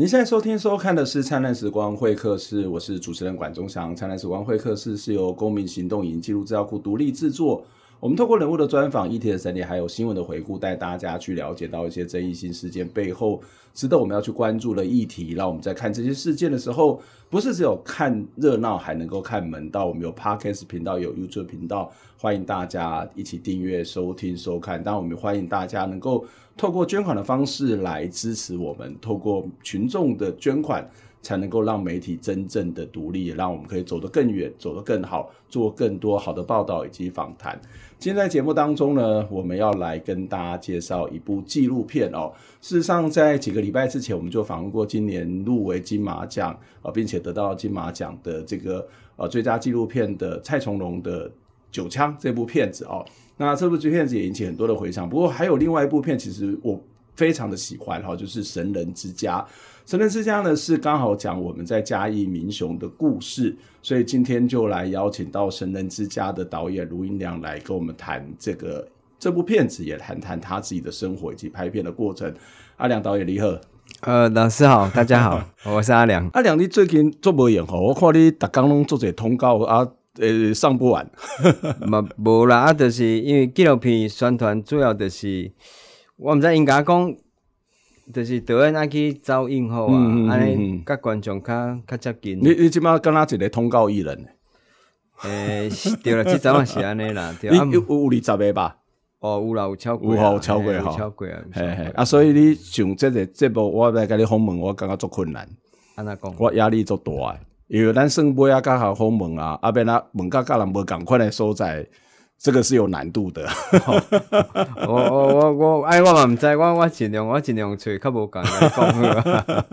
您现在收听、收看的是《灿烂时光会客室》，我是主持人管中祥。《灿烂时光会客室》是由公民行动影音记录资料库独立制作。我们透过人物的专访、议题的整理，还有新闻的回顾，带大家去了解到一些争议性事件背后值得我们要去关注的议题。让我们在看这些事件的时候，不是只有看热闹，还能够看门道。我们有 podcast 频道，有 YouTube 频道，欢迎大家一起订阅、收听、收看。当然，我们欢迎大家能够透过捐款的方式来支持我们，透过群众的捐款。才能够让媒体真正的独立，让我们可以走得更远，走得更好，做更多好的报道以及访谈。今天在节目当中呢，我们要来跟大家介绍一部纪录片哦。事实上，在几个礼拜之前，我们就访问过今年入围金马奖啊，并且得到金马奖的这个呃最佳纪录片的蔡崇隆的《九枪》这部片子哦。那这部片子也引起很多的回响。不过还有另外一部片，其实我非常的喜欢哈，就是《神人之家》。神人之家呢是刚好讲我们在嘉义民雄的故事，所以今天就来邀请到神人之家的导演卢英良来跟我们谈这个这部片子，也谈谈他自己的生活以及拍片的过程。阿良导演，你好。呃，老师好，大家好，我是阿良。阿良，你最近做无演吼？我看你达工拢做者通告啊，呃，上不完。嘛，无啦，啊，就是因为纪录片宣传主要就是我们知应该讲。就是导演爱去招应后啊，安尼甲观众较较接近。你你即马敢若一个通告艺人？诶，是啦，即阵是安尼啦。啊，有有二十个吧？哦，有啦，有超过，有超过，有超过啊！啊，所以你上即个节目，我来甲你访问，我感觉足困难。安那讲？我压力足大诶，因为咱算每啊，甲好访问啊，啊，变若问甲甲人无共款诶所在。这个是有难度的。我我我我，哎，我嘛唔知，我我尽量我尽量揣，较无讲来讲去啊。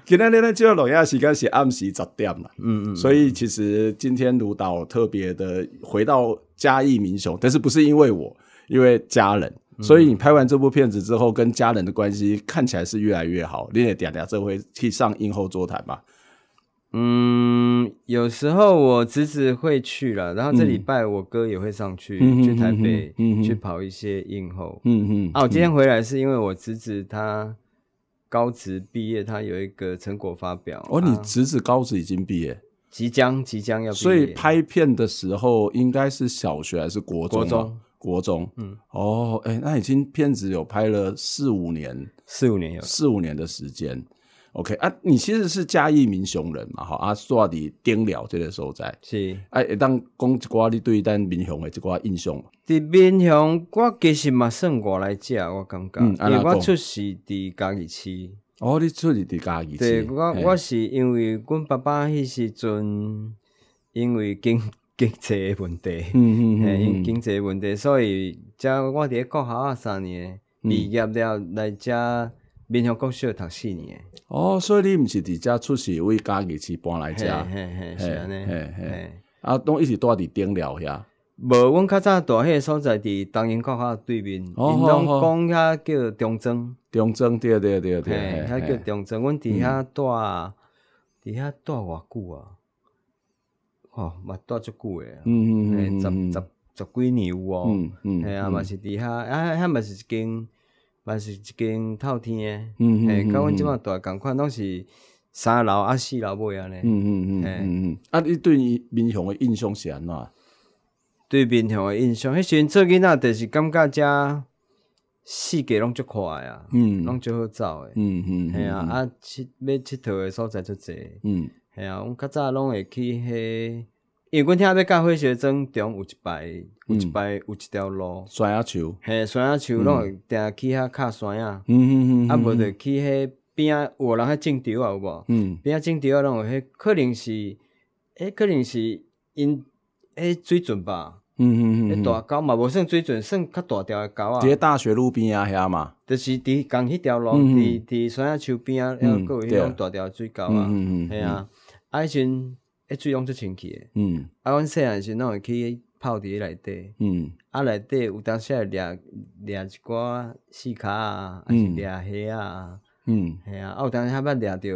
今天呢，呢只有农时间是暗时十点嘛。嗯嗯。所以其实今天卢导特别的回到嘉义民雄，但是不是因为我，因为家人。所以你拍完这部片子之后，跟家人的关系看起来是越来越好。你也嗲嗲，这回去上映后座谈嘛？嗯，有时候我侄子会去了，然后这礼拜我哥也会上去，去台北去跑一些应后。嗯嗯。啊，我今天回来是因为我侄子他高职毕业，他有一个成果发表。哦，你侄子高职已经毕业，即将即将要。所以拍片的时候应该是小学还是国国中？国中。嗯。哦，哎，那已经片子有拍了四五年。四五年有。四五年的时间。OK 啊，你其实是嘉义民雄人嘛，吼，啊，所伫顶寮这个所在是哎，当讲一寡你对咱民雄的一寡印象。伫民雄，我其实嘛算我来接，我感觉，因为我出世伫嘉义市。哦，你出世伫嘉义市。对，我我是因为阮爸爸迄时阵，因为经 经济问题，嗯嗯嗯，经济问题，所以才我伫咧国校三年毕业了来遮。勉强国小读四年。哦，所以你毋是伫遮出世，为家己去搬来遮。嘿嘿，是安尼。嘿嘿，啊，东一直住伫顶寮遐。无，阮较早住个所在伫东营国校对面。因拢讲遐叫中正。中正，对对对对。遐叫中正。阮伫遐住，伫遐住偌久啊。吼，嘛住足久诶。嗯嗯嗯十十十几年有哦。嗯嗯。系啊，嘛是伫遐，啊遐嘛是一间。嘛是一间透天诶，嗯嗯，甲阮即满住共款，拢是三楼啊四楼尾啊咧，嗯嗯嗯嗯嗯。啊，你对面南诶印象是安怎？对面南诶印象，迄时阵做囡仔，就是感觉遮世界拢足快啊，嗯，拢足好走诶，嗯嗯，系啊，啊七要佚佗诶所在足侪，嗯，系啊，阮较早拢会去迄。因为阮听要教小学生，中有一排，有一排，有一条路。山树。丘，嘿，山树拢会定去遐敲山啊。嗯嗯嗯。啊，无得去遐边啊，有人遐种稻啊，有无？嗯。边啊，种稻啊，拢有迄可能是，诶，可能是因迄水准吧。嗯嗯嗯。大狗嘛，无算水准，算较大条诶狗啊。即大学路边啊遐嘛。就是伫共迄条路，伫伫山仔树边啊，然后有迄种大条水狗啊。嗯嗯。系啊，以阵。水拢足清气诶！啊，阮细汉时阵去泡迄内底，嗯，啊内底有当时会掠掠一寡四骹啊，啊是掠虾啊，嗯，吓啊，啊有当时还捌掠着，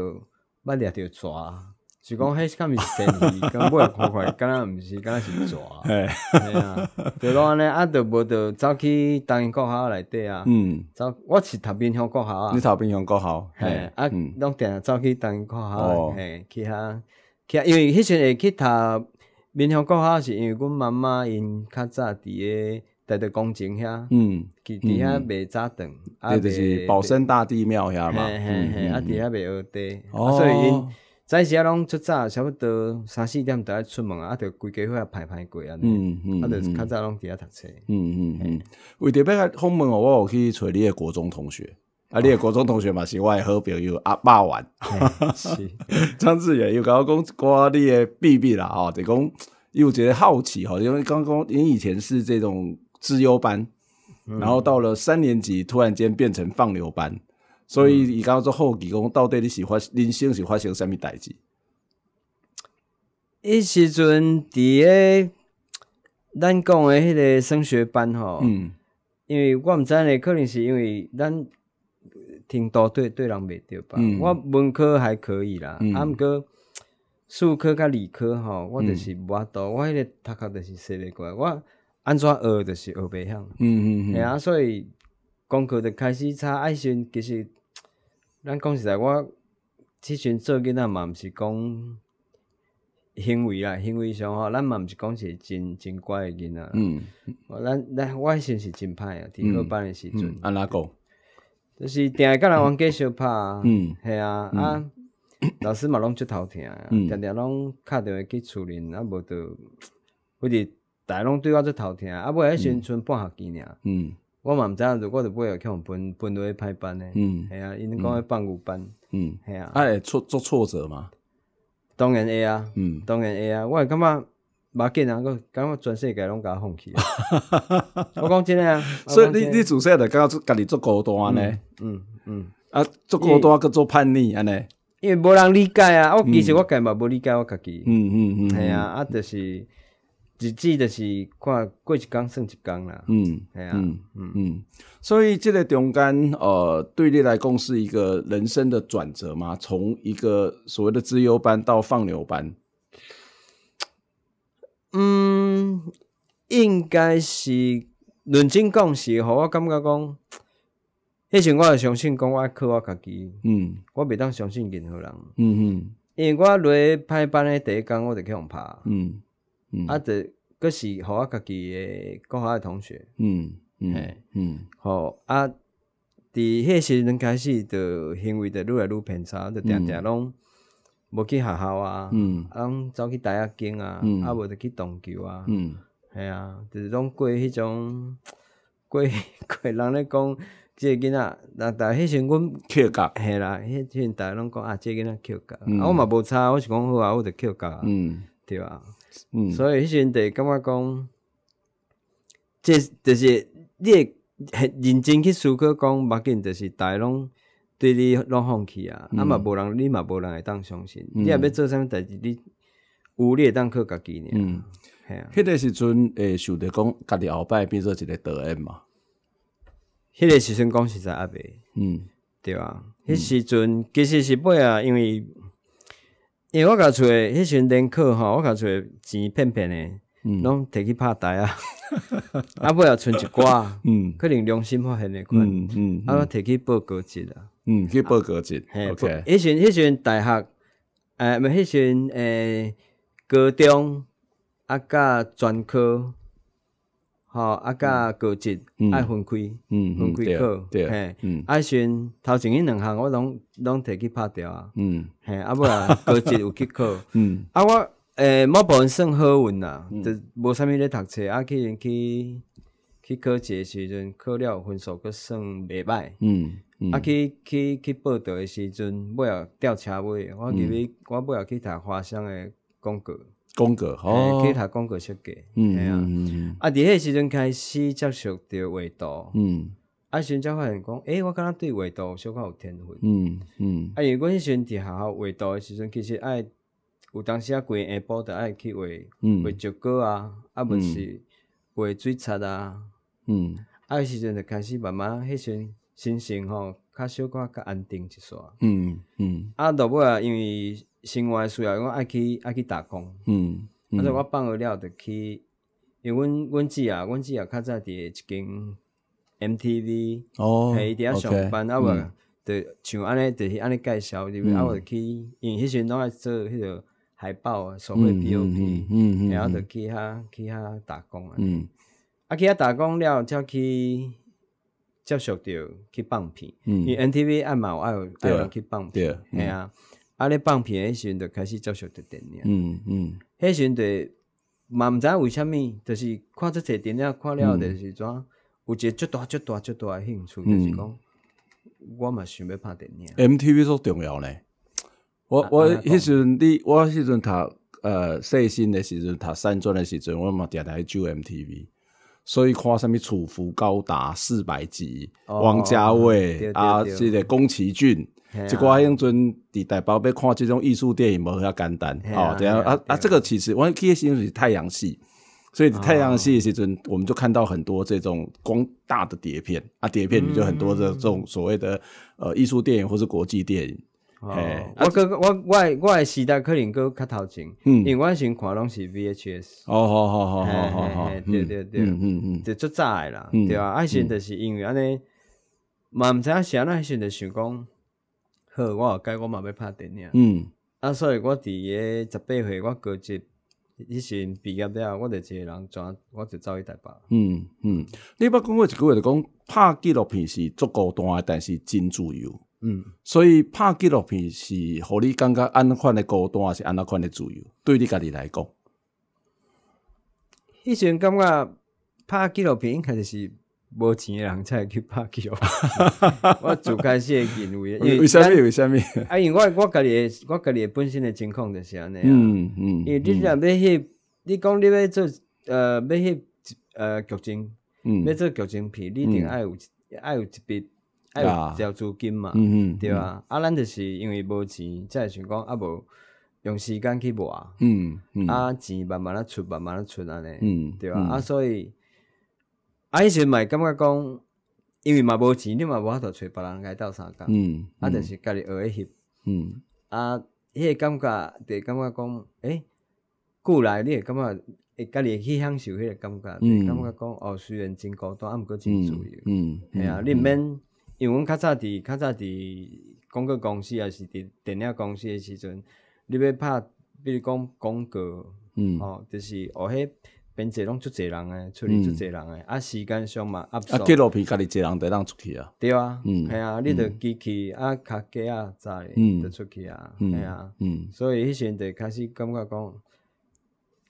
捌掠着蛇，就讲迄是敢毋是蛇，刚买来看看，敢若毋是敢是蛇？哎，系啊，着落安尼啊，就无就走去单国校内底啊，嗯，走，我是读坪乡国校啊，你读坪乡国校，吓啊，拢定定走去单国校，嘿，去遐。因为迄阵会去读闽南国校，是因为阮妈妈因较早伫个台德公埕遐，嗯，伫遐卖早顿，啊，就是宝生大地庙遐嘛，啊，伫遐卖蚵仔，所以因早时啊拢出早，差不多三四点就爱出门啊，就规家伙排排过啊，嗯嗯嗯，啊，就是较早拢伫遐读册，嗯嗯嗯，为着要访问哦，我有去找你诶国中同学。啊，你的国中同学嘛，是我的好朋友阿爸玩，是 张志远又跟我讲，我你的秘密啦吼，就讲又觉得好奇吼，因为刚刚你以前是这种资优班，然后到了三年级突然间变成放牛班，所以你刚刚说后期讲到底你喜欢人生是发生什么代志？一时阵伫个咱讲的迄个升学班吼，嗯，因为我们知呢，可能是因为咱。挺多对对人袂对吧？我文科还可以啦，啊，毋过数科甲理科吼，我就是无阿多。我迄个读读就是说里怪，我安怎学就是学袂晓。嗯嗯嗯。吓，所以功课就开始差。爱心其实，咱讲实在，我之前做囡仔嘛，毋是讲行为啊，行为上吼，咱嘛毋是讲是真真乖诶囡仔。嗯。我，咱，咱，我先是真歹啊，伫二班诶时阵。安哪讲？就是定爱甲人冤家相拍，嗯，系啊，啊，老师嘛拢出头疼，定定拢敲电话去处理，啊无就，或者大个拢对我出头疼，啊迄时阵剩半学期尔，嗯，我嘛毋知影，如果就尾学去互分分落去歹班呢，系啊，因讲要放牛班，嗯，系啊，啊，会挫做挫折嘛，当然会啊，嗯，当然会啊，我感觉。把剑人够感觉全世界拢改放弃。我讲真啊，所以你你自细著搞做，家做孤单呢？嗯嗯，啊，做孤单叫做叛逆安尼，因为无人理解啊。我其实我自嘛无理解我自己。嗯嗯嗯，系啊，啊，就是，日子就是看过一工算一工啦。嗯，系啊，嗯嗯嗯。所以这个中间，呃，对你来讲是一个人生的转折嘛，从一个所谓的资优班到放牛班。嗯，应该是认真讲是，互我感觉讲，迄时我有相信讲我靠我家己，嗯，我袂当相信任何人，嗯嗯，因为我落拍班的第一工，我就去互拍，嗯嗯，啊，这阁是互我家己诶，高的同学，嗯嗯嗯，好啊，伫迄时阵开始的行为的愈来愈偏差，就定定拢。无去学校啊，嗯，啊，走去台阿经啊，啊，无就去同球啊，嗯，系啊，就是拢过迄种，过过人咧讲，即个囡仔，那但迄时阵，阮扣教，系啦，迄阵大拢讲阿个囡仔扣教，啊，我嘛无差，我是讲好啊，我得扣教，嗯，对啊，嗯，所以迄时阵得感觉讲，即就是你认真去思考，讲目镜就是大拢。对你拢放弃啊，啊嘛无人，你嘛无人会当相信。你若要做啥物代志，你有你会当靠家己呢。嗯，系啊。迄个时阵诶，想着讲家己后摆变做一个导演嘛。迄个时阵讲实在阿袂，嗯，对啊。迄时阵其实是尾啊，因为因为我家揣迄时阵连课吼，我家揣钱骗骗诶，拢摕去拍台啊。啊，尾啊剩一寡，嗯，可能良心发现诶款，嗯嗯，阿摕去报告职啊。嗯，去报高职。时阵，迄时阵大学，诶，唔迄时前诶高中啊，甲专科，吼，啊，甲高职，爱分开，嗯，分开考，嘿，嗯，时头前迄两项我拢拢摕去拍掉啊，嗯，嘿，啊，不啊，高职有去考，嗯，啊我诶，某部分算好运啦，就无啥物咧读册，啊去去。去考试诶时阵，考了分数阁算袂歹。嗯，啊去去去报道诶时阵，尾啊吊车尾，我记咧我尾啊去读花像诶广告。广告，哦。去读广告设计。嗯啊，伫迄时阵开始接触着画图。嗯。啊，先才发现讲，诶我感觉对画图小可有天分。嗯嗯。啊，迄时阵伫学校画图诶时阵，其实爱有当时啊，规下晡着爱去画画石膏啊，啊，无是画水彩啊。嗯，啊，时阵就开始慢慢迄阵心情吼，较小可较安定一撮。嗯嗯，啊，落尾啊，因为生活需要，我爱去爱去打工。嗯啊，所我放学了就去，因为阮阮姊啊，阮姊啊，较早伫一间 MTV 哦，喺底啊上班啊，无就像安尼，就是安尼介绍，就啊，我就去，因为迄阵拢爱做迄个海报啊，所谓 POP，嗯嗯，然后就去遐去遐打工啊。嗯。啊！去遐打工了，才去接触着去放片。嗯。因 MTV 爱嘛，爱爱去放片。对。系啊，啊！咧放片迄时阵就开始接触着电影。嗯嗯。迄时阵，嘛毋知影为虾米，就是看即些电影看了，就是怎，有一个足大、足大、足大的兴趣，就是讲，我嘛想要拍电影。MTV 都重要咧。我我迄时阵，我迄时阵读呃，细新的时阵，读三专的时阵，我嘛定台就 MTV。所以看什么，楚服高达四百集，王家卫啊，是的，宫崎骏，即个啊，迄阵伫台北看这种艺术电影冇下简单啊，怎样啊啊，这个其实我其实属是太阳系，所以太阳系其实我们就看到很多这种光大的碟片啊，碟片里面很多的这种所谓的呃艺术电影或是国际电影。哦，我个我我我个时代可能够较头前，因为我先看拢是 VHS。哦，好好好好好，对对对，嗯嗯，就做早啦，对啊，爱先就是因为安尼，嘛毋蛮早时啊，先就想讲，好，我改我嘛要拍电影。嗯，啊，所以我伫个十八岁我高职，以前毕业了我就一个人转，我就走去台北。嗯嗯，你捌讲过一句话，就讲拍纪录片是足够诶，但是真自由。嗯，所以拍纪录片是互你感觉安那款的高端还是安那款的自由，对你家己来讲，以前感觉拍纪录片应该是无钱的人才会去拍纪录片。我就开始认为，为啥物？为啥物？啊，因为我我家己，我家己本身的情况就是安尼啊。嗯嗯。因为你要拍，你讲你要做呃，要拍呃剧情，嗯，要做剧情片，你一定要有，要有一笔。有交租金嘛？嗯嗯，对吧？啊，咱就是因为无钱，即系想讲啊，无用时间去磨，嗯，啊钱慢慢啊出，慢慢啊出安尼，嗯，对吧？啊，所以，啊以嘛会感觉讲，因为嘛无钱，你无法度找别人来斗相共，嗯，啊，就是家己学一翕，嗯，啊，迄个感觉就感觉讲，诶，过来你会感觉，会家己去享受迄个感觉，嗯，感觉讲，哦，虽然真单，啊，毋过真自由，嗯，系啊，你免。因为阮较早伫较早伫广告公司，抑是伫电影公司诶时阵，你欲拍，比如讲广告，嗯，哦，就是哦，迄边坐拢出侪人诶，出哩出侪人诶，啊，时间上嘛，啊，纪录片家己个人得当出去啊，对啊，嗯，系啊，你着机器啊，卡机啊，在，嗯，着出去啊，系啊，嗯，所以迄时阵着开始感觉讲，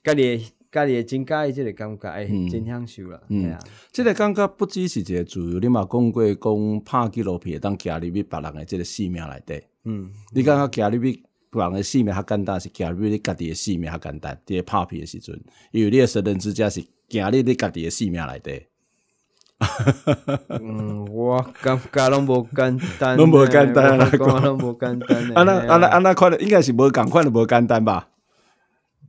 家己。诶。家己会真介意这个感觉，真享受啦。嗯，这个感觉不只是一个自由，你嘛讲过讲拍纪录片，当走入边别人的这个性命里底。嗯，你感觉走入边别人的性命较简单，是走入边你家己的性命较简单。在拍片的时阵，因为你的神人之家是走入你家己的性命里底。嗯，我感觉拢无简单，拢无简单啦，拢无简单。安 那安那安那应该是无，共款的无简单吧。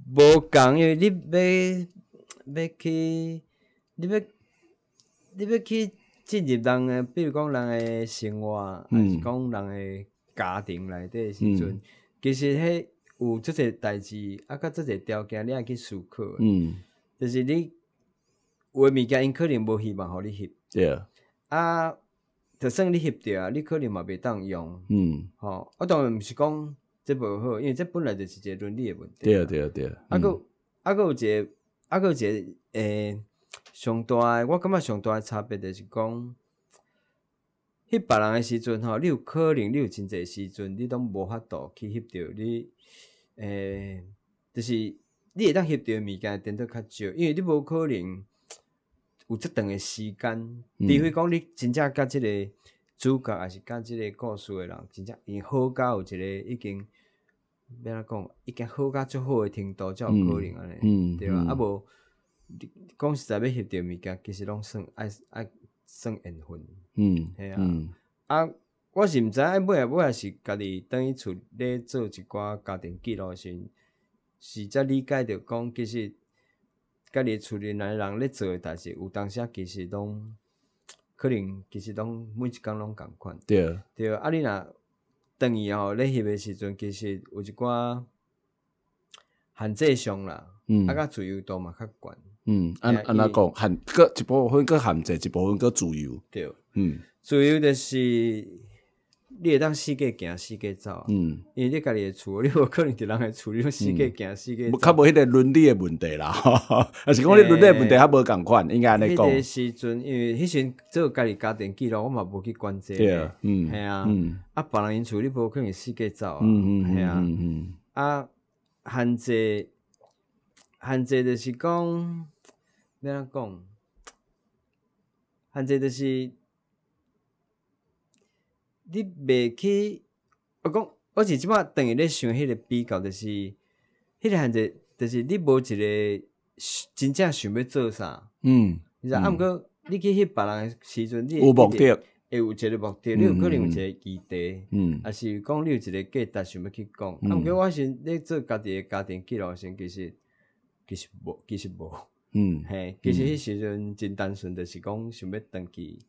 无共，因为你要要去，你要你要去进入人诶，比如讲人诶生活，还是讲人诶家庭内底诶时阵，其实迄有即些代志，啊，甲即些条件，你爱去思考。嗯，就是你有物件，因可能无希望，互你翕对啊，啊，就算你翕啊，你可能嘛袂当用。嗯，好，我当然毋是讲。即无好，因为即本来就是一个伦理的问题。对啊，对啊，对啊。啊，佮啊，佮有一个，啊，有一个，诶，上大，我感觉上大的差别就是讲，翕别人诶时阵吼，你有可能，你有真济时阵，你拢无法度去翕到你，诶，就是你会当翕到物件，点到较少，因为你无可能有即长诶时间。除非讲，你真正甲即个主角，还是甲即个故事诶人，真正用好到一个已经。要安讲，一件好甲足好诶程度，才有可能安尼，对吧？啊无，讲实在要摄着物件，其实拢算爱爱算缘分。嗯，系啊。啊，我是毋知爱买啊买啊，是家己等于厝咧做一寡家庭记录时，是则理解着讲，其实家己厝理内人咧做诶代志，有当时其实拢可能，其实拢每一工拢共款。对，对，啊你若。等于吼，你翕诶时阵，其实有一寡限制上啦，嗯，啊甲自由度嘛较悬，嗯，安安那讲限，佮一部分佮限制，一部分佮自由，对，嗯，自由着是。你会当四界行，四界走，嗯，因为你家己诶厝，你无可能伫人诶厝，你用四界行，四界无较无迄个伦理诶问题啦，啊 是讲你伦理诶问题较无共款，应该安尼讲。迄个时阵，因为迄时阵做家己家庭记录，我嘛无去管照。对，嗯，系啊，啊，别人因厝你无可能四界走啊，嗯系啊，啊，限制，限制就是讲，安怎讲，限制就是。你袂去，我讲，我是即摆等于咧想迄个比较，就是，迄个限制，就是你无一个真正想要做啥，嗯，你知？啊毋过，你去迄别人诶时阵，你有目的，会有一个目的，你有可能有一个期待，嗯，啊是讲你有一个价值想要去讲，啊毋过我是咧做家己诶家庭记录，先其实，其实无，其实无，嗯嘿，其实迄时阵真单纯，就是讲想要登记，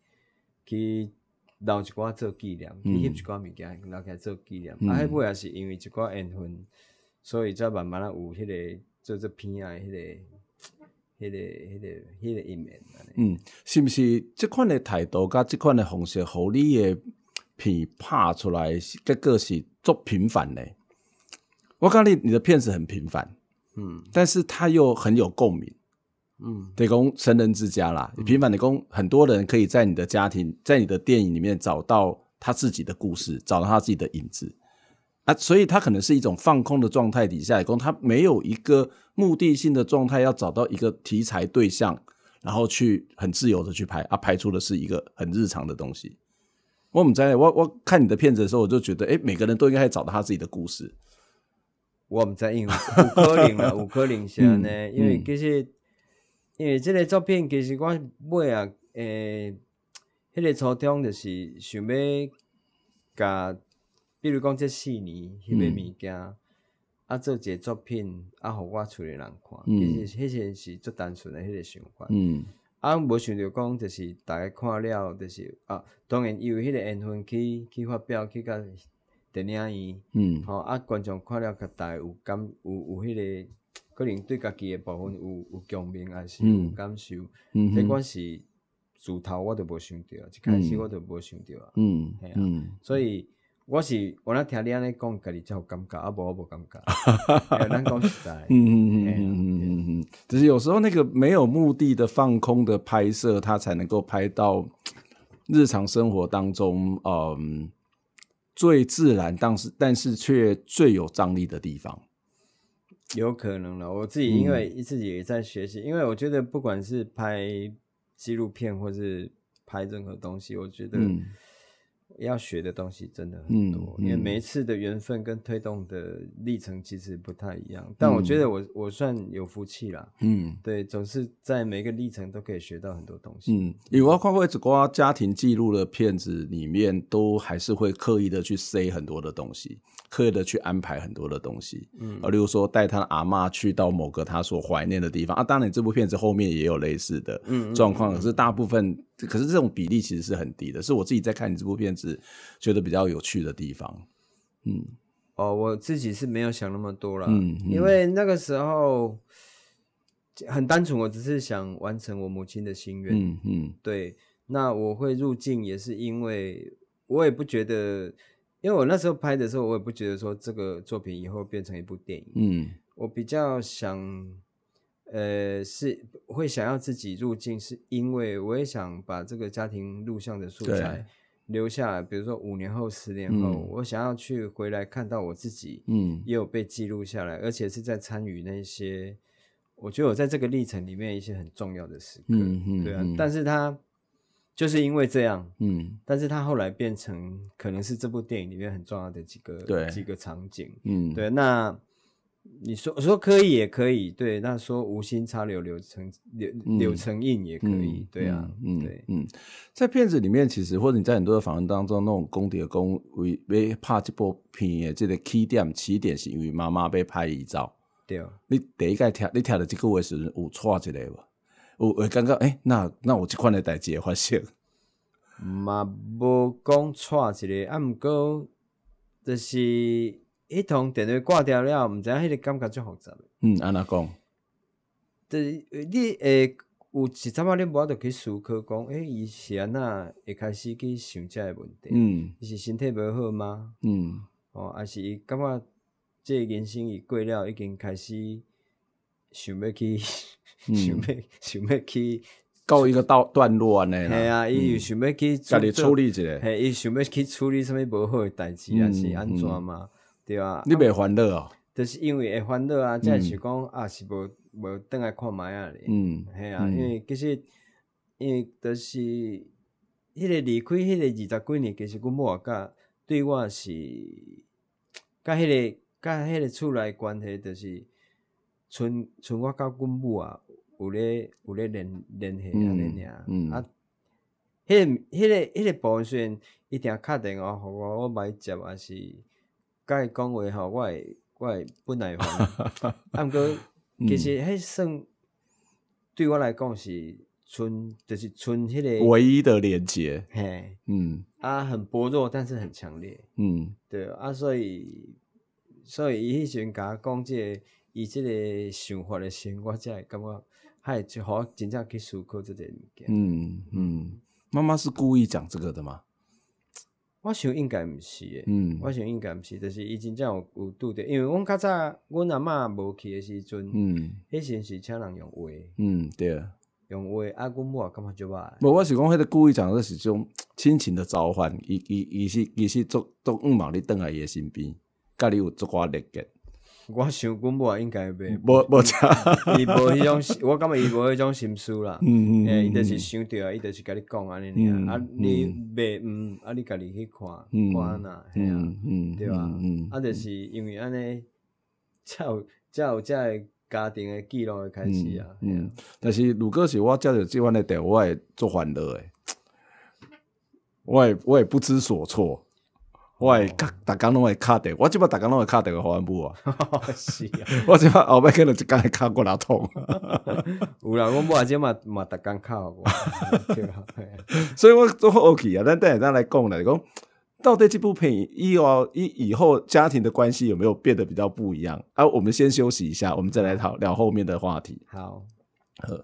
去。留一寡做纪念，留一寡物件留起来做纪念。啊，迄部也是因为一寡缘分，所以才慢慢啊有迄个做做片爱的迄个，迄个迄个迄个一面。嗯，是不是这款的态度，甲这款的方式，合理的片拍出来，结果是足平凡诶。我讲你，你的片子很平凡，嗯，但是他又很有共鸣。嗯，供成人之家啦，平凡的工很多人可以在你的家庭，在你的电影里面找到他自己的故事，找到他自己的影子啊，所以他可能是一种放空的状态底下，李工他没有一个目的性的状态，要找到一个题材对象，然后去很自由的去拍啊，拍出的是一个很日常的东西。我们在我我看你的片子的时候，我就觉得，哎，每个人都应该找到他自己的故事。我们在五五棵岭嘛，五棵岭下呢，因为其实。因为即个作品其实我买啊，诶，迄个初衷就是想要甲，比如讲即四年迄个物件，啊做一个作品啊，互我厝里人看，其实迄些是足单纯诶迄个想法。嗯。啊，无想着讲就是大家看了就是啊，当然伊有迄个缘分去去发表去甲电影院，嗯，吼，啊观众看了甲大有感有有迄个。可能对家己的部分有有共鸣，还是有感受。不管是自头，我都无想到，一开始我都无想到。嗯嗯，所以我是我那听你安尼讲，家己才有感觉，啊伯我伯感觉。哈哈哈哈咱讲实在。嗯嗯嗯嗯嗯嗯，只是有时候那个没有目的的放空的拍摄，它才能够拍到日常生活当中，嗯，最自然，但是但是却最有张力的地方。有可能了，我自己因为自己也在学习，因为我觉得不管是拍纪录片或是拍任何东西，我觉得。要学的东西真的很多，因为每一次的缘分跟推动的历程其实不太一样。但我觉得我我算有福气啦。嗯，对，总是在每个历程都可以学到很多东西。嗯，有啊，包括只刮家庭记录的片子里面，都还是会刻意的去塞很多的东西，刻意的去安排很多的东西。嗯，而例如说带他阿妈去到某个他所怀念的地方啊。当然，这部片子后面也有类似的状况，可是大部分。可是这种比例其实是很低的，是我自己在看你这部片子觉得比较有趣的地方。嗯，哦，我自己是没有想那么多了，因为那个时候很单纯，我只是想完成我母亲的心愿。嗯嗯，对。那我会入境也是因为，我也不觉得，因为我那时候拍的时候，我也不觉得说这个作品以后变成一部电影。嗯，我比较想。呃，是会想要自己入境，是因为我也想把这个家庭录像的素材留下来。比如说五年后、十年后，我想要去回来看到我自己，嗯，也有被记录下来，而且是在参与那些我觉得我在这个历程里面一些很重要的时刻，嗯嗯，对啊。但是它就是因为这样，嗯，但是它后来变成可能是这部电影里面很重要的几个对几个场景，嗯，对，那。你说说可以也可以，对。那说无心插柳柳成柳柳成荫也可以，对啊。嗯嗯，在片子里面，其实或者你在很多的访问当中，那种工地的工为被拍这部片，的这个起点起点是因为妈妈被拍遗照。对啊。你第一个听你听到这句的时候，有错一个无？有会感觉诶，那那我这款的代志会发生？嘛不讲错一个，啊毋过就是。一通电话挂掉了，毋知影迄个感觉足复杂？嗯，安那讲，就是你诶，有一阵仔你无法度去思考讲诶，伊是安那会开始去想即个问题。嗯，是身体无好吗？嗯，哦，还是伊感觉这人生已过了，已经开始想要去，想要想要去告一个段段落安尼。系啊，伊又想要去家己处理一下，系，伊想要去处理什物无好诶代志，还是安怎嘛？对啊，你袂烦恼哦，就是因为会烦恼啊，再是讲啊，是无无登来看觅啊哩。嗯，系啊，因为其实，因为就是，迄个离开迄个二十几年，其实阮某啊，对我是，甲迄个甲迄个厝内关系，就是，剩剩我甲阮某啊，有咧有咧联联系啊，连啊，啊，迄个迄个迄个报讯，一定到打电话，我我买接啊是。该讲话吼，我会我会不耐烦。毋 过其实迄算对我来讲是纯，就是纯迄个唯一的连接。嘿，嗯，啊，很薄弱，但是很强烈。嗯，对啊，所以所以伊迄时阵甲我讲，即个伊即个想法的心，我才会感觉，还就好真正去思考这点物件。嗯嗯，妈妈是故意讲这个的吗？我想应该毋是诶，嗯，我想应该毋是，就是以前正有有拄着，因为阮较早阮阿嬷无去诶时阵，嗯，迄阵是请人用话，嗯，对啊，用话啊，阮母啊感觉就无。无，我是讲迄个故意讲，那是种亲情的召唤，伊伊伊是伊是做做五毛咧倒来伊诶身边，甲你有作寡连接。我想，阮某也应该袂，无无差，伊无迄种，我感觉伊无迄种心思啦。嗯嗯。诶，伊著是想着，伊著是甲你讲安尼尔。啊，你袂毋啊你家己去看，看呐，嘿啊，对吧？嗯啊，著是因为安尼，才有才有这会家庭的记录开始啊。嗯啊。但是，如果是我接着即款的电话，我会做烦恼的。我也我也不知所措。我系，逐家拢会卡掉，我只怕逐家拢会卡掉个好汉部啊！是啊，我只怕后尾可能一讲会卡骨头痛。有啦，我无啊，即嘛嘛特敢卡过。所以我都 OK 啊，咱等下咱来讲咧，讲到底这部片以后以以后家庭的关系有没有变得比较不一样？啊，我们先休息一下，我们再来讨聊后面的话题。好，好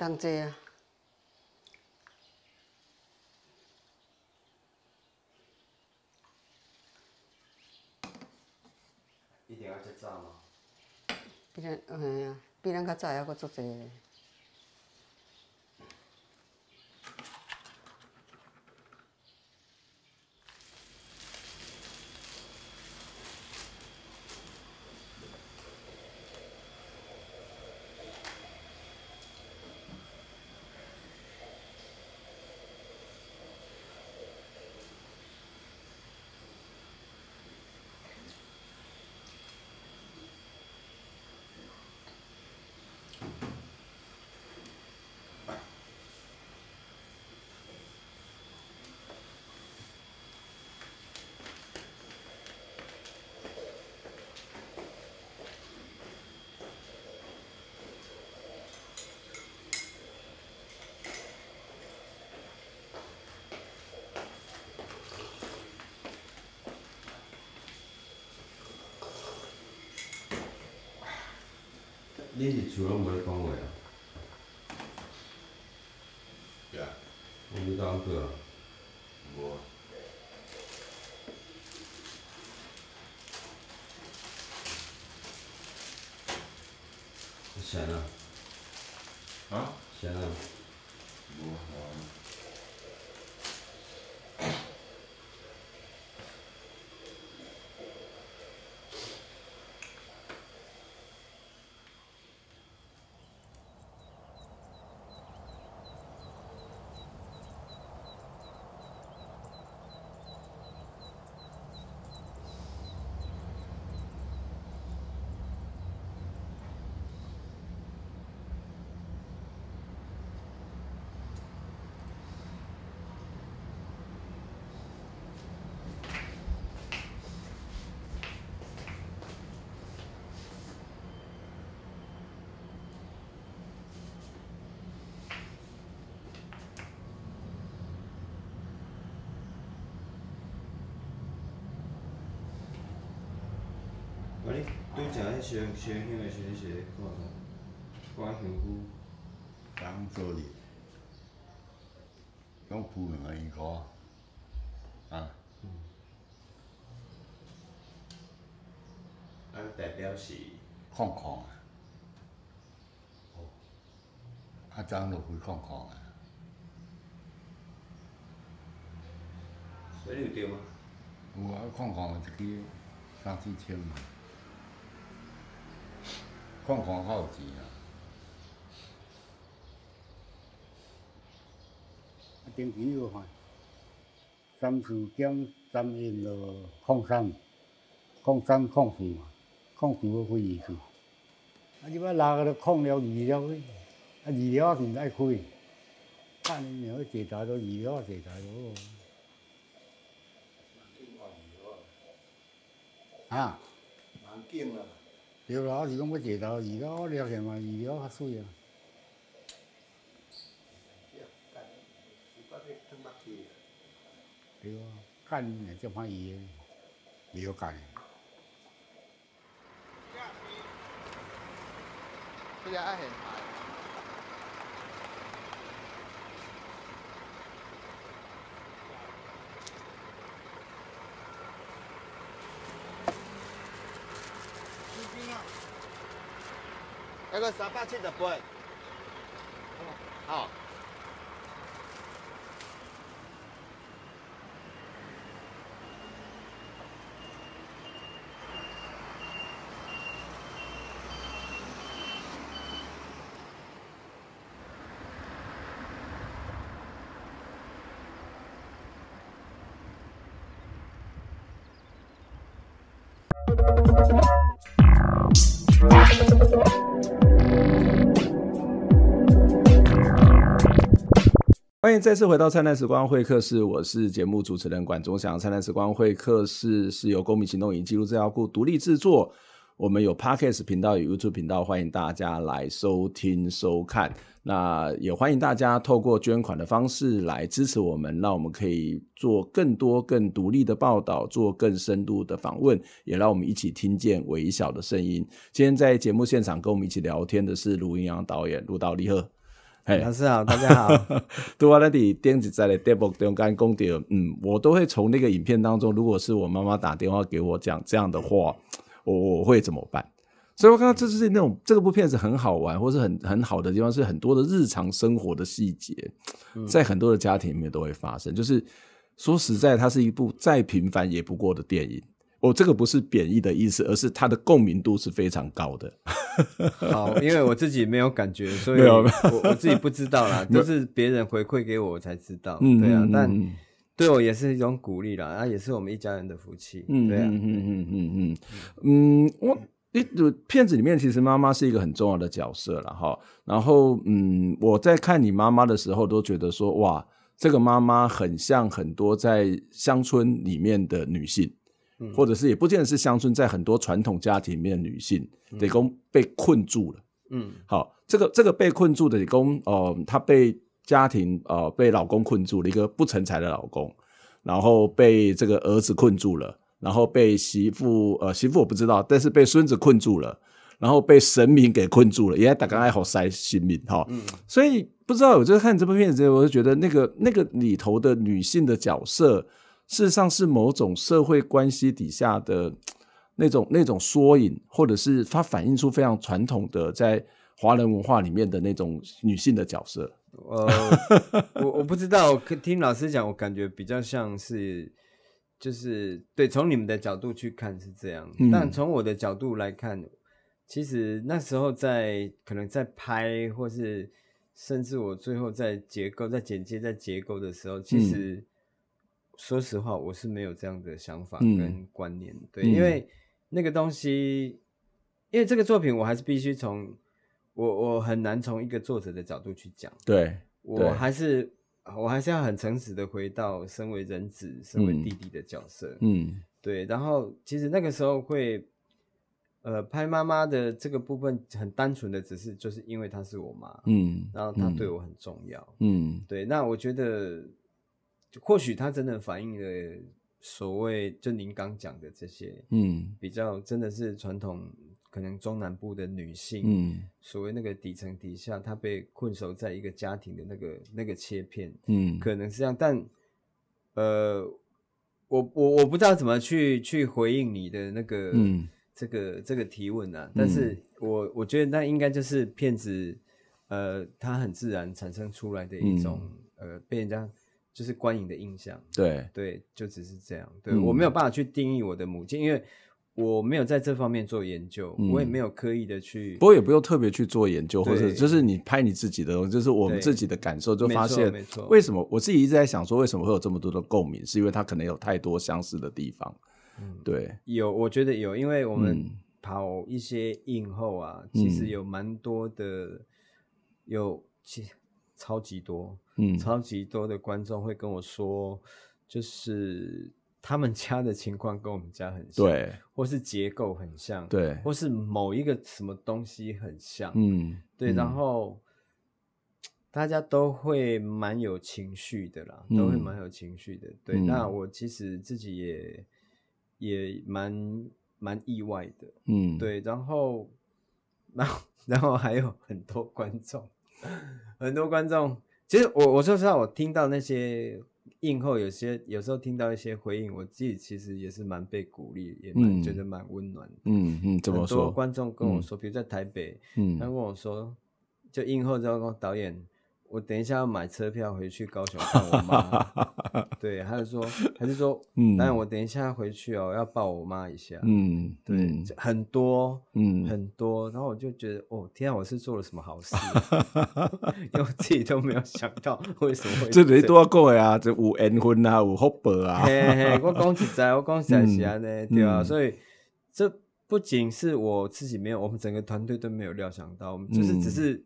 当多呀，一定要早吗？比人，哎呀，比咱较早还阁足你是厝拢没得岗位啊？对啊，我就当哥拄食迄香香香个，其实是块啥？块香菇、红烧鱼、讲补两个元宵，啊。啊，代表是矿矿啊。哦。啊，昨落去回矿矿啊。袂有着吗？有啊，矿矿一支三四千嘛。看看好字啊！啊顶池你去看，三四点三零就矿三，矿三矿四嘛，矿四要开二四。啊你要拉了空了二了去，啊二了是唔该开，等了坐台都二了坐台哦。啊！紧了。啊？蛮紧对啦，还是讲要坐到鱼了热些嘛，鱼了较水啊。对啊，干的这怕鱼，没有干的。就阿遐。这个三百七十八，好。欢迎再次回到《灿烂时光会客室》，我是节目主持人管中祥。《灿烂时光会客室》是由公民行动与记录资料库独立制作，我们有 podcast 频道与 YouTube 频道，欢迎大家来收听收看。那也欢迎大家透过捐款的方式来支持我们，让我们可以做更多更独立的报道，做更深度的访问，也让我们一起听见微小的声音。今天在节目现场跟我们一起聊天的是卢云阳导演、卢道立赫。老师好，大家好。对啊，那底电子在的 d e v b l e 用肝嗯，我都会从那个影片当中，如果是我妈妈打电话给我讲这样的话，我我会怎么办？所以我刚刚这是那种这个部片子很好玩，或是很很好的地方是很多的日常生活的细节，在很多的家庭里面都会发生。就是说实在，它是一部再平凡也不过的电影。我这个不是贬义的意思，而是它的共鸣度是非常高的。好，因为我自己没有感觉，所以我我自己不知道啦，都 是别人回馈给我才知道。对啊，但对我也是一种鼓励啦，然后也是我们一家人的福气。嗯，对啊，嗯嗯嗯嗯嗯我一片子里面，其实妈妈是一个很重要的角色了哈。然后，嗯，我在看你妈妈的时候，都觉得说，哇，这个妈妈很像很多在乡村里面的女性。或者是也不见得是乡村，在很多传统家庭里面，女性得工被困住了。嗯，好，这个这个被困住的得工，哦，她被家庭，被老公困住了，一个不成才的老公，然后被这个儿子困住了，然后被媳妇，呃，媳妇我不知道，但是被孙子困住了，然后被神明给困住了，也打个爱好塞性命哈。嗯，所以不知道，我就看这部片子，我就觉得那个那个里头的女性的角色。事实上是某种社会关系底下的 那种那种缩影，或者是它反映出非常传统的在华人文化里面的那种女性的角色。呃，我 我不知道，听老师讲，我感觉比较像是就是对，从你们的角度去看是这样，但从我的角度来看，其实那时候在可能在拍，或是甚至我最后在结构、在剪接、在结构的时候，其实。说实话，我是没有这样的想法跟观念。对，因为那个东西，因为这个作品，我还是必须从我，我很难从一个作者的角度去讲。对，我还是我还是要很诚实的回到身为人子、身为弟弟的角色。嗯，对。然后其实那个时候会，呃，拍妈妈的这个部分很单纯的只是就是因为她是我妈。嗯，然后她对我很重要。嗯，对。那我觉得。或许它真的反映了所谓就您刚讲的这些，嗯，比较真的是传统可能中南部的女性，嗯，所谓那个底层底下，她被困守在一个家庭的那个那个切片，嗯，可能是这样。但呃，我我我不知道怎么去去回应你的那个，嗯，这个这个提问啊。但是我我觉得那应该就是骗子，呃，它很自然产生出来的一种，呃，被人家。就是观影的印象，对对，就只是这样。对我没有办法去定义我的母亲，因为我没有在这方面做研究，我也没有刻意的去。不过也不用特别去做研究，或者就是你拍你自己的，就是我们自己的感受，就发现。为什么我自己一直在想说，为什么会有这么多的共鸣？是因为它可能有太多相似的地方。嗯，对，有我觉得有，因为我们跑一些映后啊，其实有蛮多的，有其。超级多，嗯，超级多的观众会跟我说，就是他们家的情况跟我们家很对，或是结构很像，对，或是某一个什么东西很像，嗯，对。然后大家都会蛮有情绪的啦，都会蛮有情绪的。对，那我其实自己也也蛮蛮意外的，嗯，对。然后，然后，然后还有很多观众。很多观众，其实我我说实话，我听到那些映后，有些有时候听到一些回应，我自己其实也是蛮被鼓励，也蛮觉得蛮温暖的。嗯嗯，很多观众跟我说，比如在台北，他跟我说，就映后就跟导演。我等一下要买车票回去高雄看我妈，对，他就说，他就说，嗯，那我等一下回去哦，要抱我妈一下，嗯，对，很多，嗯，很多，然后我就觉得，哦，天啊，我是做了什么好事？因为我自己都没有想到为什么。这你都要讲啊，这有缘分啊，有福报啊。嘿嘿，我讲实在，我讲实在是安呢，对啊，所以这不仅是我自己没有，我们整个团队都没有料想到，我们就是只是。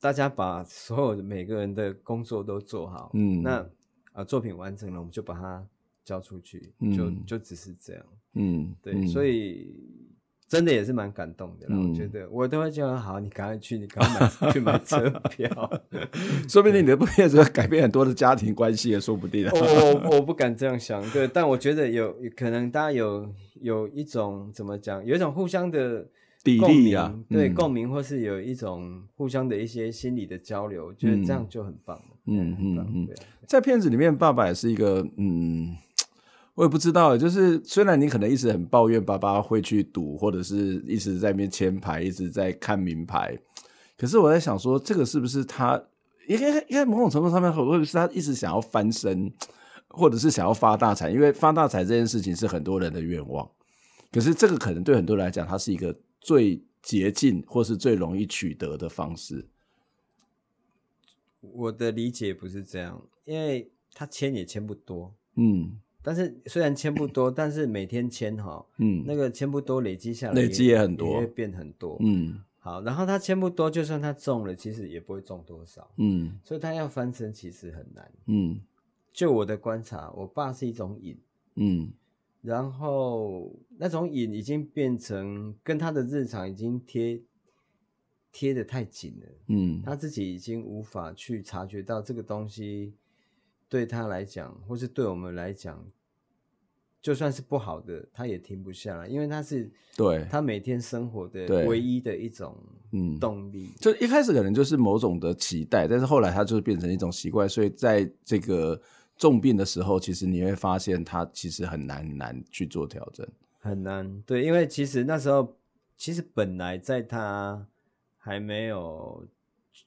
大家把所有的每个人的工作都做好，嗯，那啊作品完成了，我们就把它交出去，就就只是这样，嗯，对，所以真的也是蛮感动的。我觉得我都会叫他好，你赶快去，你赶快 去买车票，说不定你的不片子改变很多的家庭关系也说不定。我我不敢这样想，对，但我觉得有可能大家有有一种怎么讲，有一种互相的。共鸣对，共鸣或是有一种互相的一些心理的交流，觉得这样就很棒。嗯嗯嗯。在片子里面，爸爸也是一个嗯，我也不知道，就是虽然你可能一直很抱怨爸爸会去赌，或者是一直在那边牵牌，一直在看名牌，可是我在想说，这个是不是他？应该应该某种程度上面，会不会是他一直想要翻身，或者是想要发大财？因为发大财这件事情是很多人的愿望，可是这个可能对很多人来讲，他是一个。最捷径或是最容易取得的方式，我的理解不是这样，因为他签也签不多，嗯，但是虽然签不多，但是每天签哈，嗯，那个签不多累积下来，累积也很多，也会变很多，嗯，好，然后他签不多，就算他中了，其实也不会中多少，嗯，所以他要翻身其实很难，嗯，就我的观察，我爸是一种瘾，嗯。然后，那种瘾已经变成跟他的日常已经贴贴的太紧了。嗯，他自己已经无法去察觉到这个东西对他来讲，或是对我们来讲，就算是不好的，他也停不下来，因为他是对，他每天生活的唯一的一种嗯动力。就一开始可能就是某种的期待，但是后来它就变成一种习惯，所以在这个。重病的时候，其实你会发现他其实很难很难去做调整，很难对，因为其实那时候其实本来在他还没有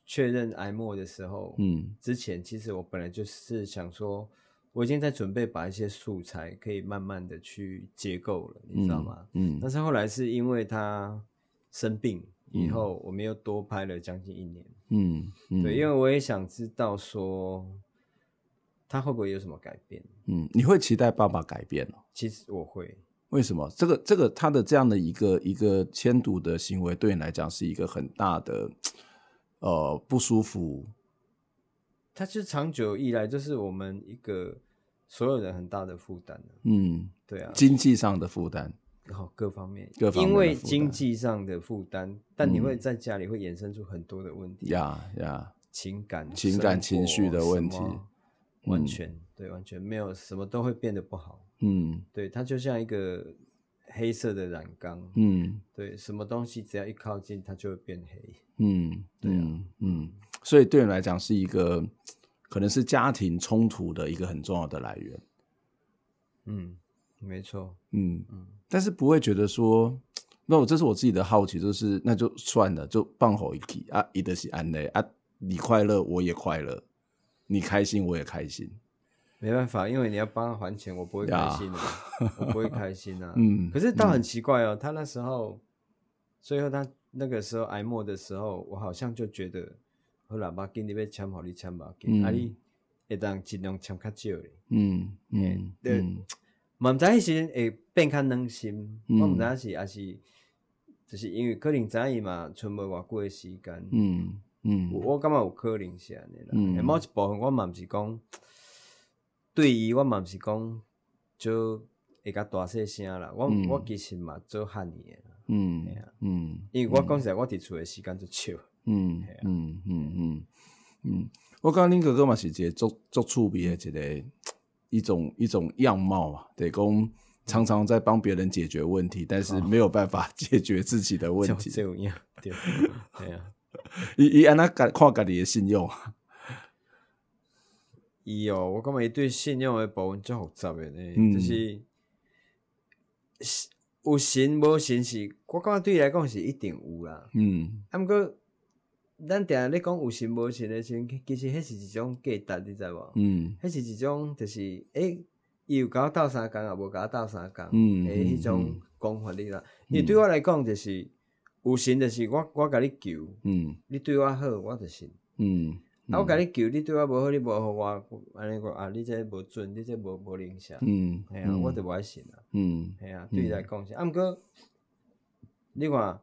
确认癌末的时候，嗯，之前其实我本来就是想说，我已经在准备把一些素材可以慢慢的去结构了，你知道吗？嗯，但是后来是因为他生病以后，我们又多拍了将近一年，嗯，对，因为我也想知道说。他会不会有什么改变？嗯，你会期待爸爸改变吗？其实我会。为什么？这个这个他的这样的一个一个迁徙的行为，对你来讲是一个很大的呃不舒服。他是长久以来，就是我们一个所有人很大的负担嗯，对啊，经济上的负担，哦，各方面，各方因为经济上的负担，但你会在家里会衍生出很多的问题。呀呀，情感、情感情绪的问题。完全对，完全没有什么都会变得不好。嗯，对，它就像一个黑色的染缸。嗯，对，什么东西只要一靠近，它就会变黑。嗯，对，嗯，所以对你来讲是一个，可能是家庭冲突的一个很重要的来源。嗯，没错。嗯嗯，但是不会觉得说，那我这是我自己的好奇，就是那就算了，就放好一记啊，一个是安慰啊，你快乐我也快乐。你开心，我也开心。没办法，因为你要帮他还钱，我不会开心的。我不会开心啊。嗯，可是倒很奇怪哦，他那时候，最后他那个时候挨骂的时候，我好像就觉得和喇叭给你被签好，你签吧，给阿里，一旦尽量签较少的。嗯嗯，对，我们在一起会变较冷心。我们在一起也是，就是因为可能在意嘛，存不外的时间。嗯。嗯，我感觉有可能是安尼啦。某一部分我嘛是讲，对于我嘛是讲，就一家大声声啦。我我其实嘛做汉语的，嗯嗯，因为我刚才我伫厝的时间就少。嗯嗯嗯嗯嗯，我刚刚恁哥哥嘛是做做触别一个 一种一种样貌啊，得讲常常在帮别人解决问题，但是没有办法解决自己的问题。这样，对，哎 呀。伊 伊 安那看家己诶信用，伊哦，我感觉伊对信用诶部分真复杂诶呢，就是有信无信是，我感觉对伊来讲是一定有啦。嗯，啊，毋过，咱定咧讲有信无信诶，时，其实迄是一种价值，你知无？嗯，迄是一种，就是诶，伊、有甲我斗相共啊，无甲我斗相共，诶，迄种讲法咧啦。伊对我来讲就是。有神就是我，我甲你求，你对我好，我就信。啊，我甲你求，你对我无好，你无好我，安尼讲啊，你这无准，你这无无灵性。嗯，系啊，我就无爱信嗯，系啊，对来讲是。啊，毋过你看